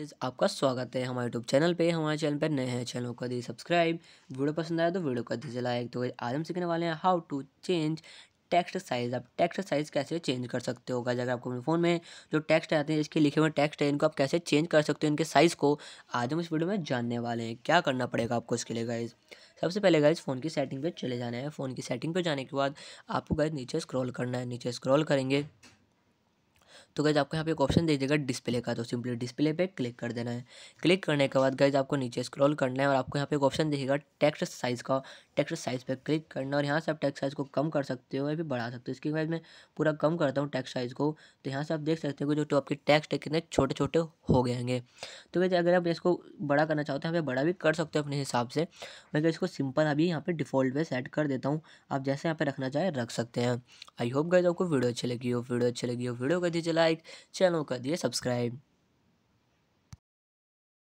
इस आपका स्वागत है हमारे यूट्यूब चैनल पे हमारे चैनल पर नए हैं चैनल को दी सब्सक्राइब वीडियो पसंद आया तो वीडियो को दीजिए लाइक तो आज हम सीखने वाले हैं how to change text size आप टेक्स्ट साइज कैसे चेंज कर सकते हो अगर आपको अपने फ़ोन में जो टेक्स्ट आते हैं इसके लिखे हुए टेक्स्ट है इनको आप कैसे चेंज कर सकते हो इनके साइज़ को आज हम इस वीडियो में जानने वाले हैं क्या करना पड़ेगा आपको इसके लिए गाइज सबसे पहले गाइज फ़ोन की सेटिंग पर चले जाना है फ़ोन की सेटिंग पर जाने के बाद आपको गाइज नीचे स्क्रॉल करना है नीचे स्क्रॉल करेंगे तो गैज आपको यहाँ पे एक ऑप्शन दे देगा डिस्प्ले का तो सिंपली डिस्प्ले पे क्लिक कर देना है क्लिक करने के बाद गैज आपको नीचे स्क्रॉल करना है और आपको यहाँ पे एक ऑप्शन देखेगा टेक्स्ट साइज़ का टेक्स्ट साइज़ पे क्लिक करना और यहाँ से आप टेक्स्ट साइज़ को कम कर सकते हो या फिर बढ़ा सकते हो इसके बाद मैं पूरा कम करता हूँ टेक्स्ट साइज़ को तो यहाँ से आप देख सकते हो जो तो आपके टेक्स्ट है कितने छोटे छोटे हो गए होंगे तो वैसे अगर आप इसको बड़ा करना चाहते हो यहाँ पे बड़ा भी कर सकते हो अपने हिसाब से मैं इसको सिंपल अभी यहाँ पर डिफ़ॉल्ट पे सेट कर देता हूँ आप जैसे यहाँ पे रखना चाहें रख सकते हैं आई होप गए आपको वीडियो अच्छी लगी हो वीडियो अच्छी लगी हो वीडियो कर चला लाइक चैनल कर दिए सब्सक्राइब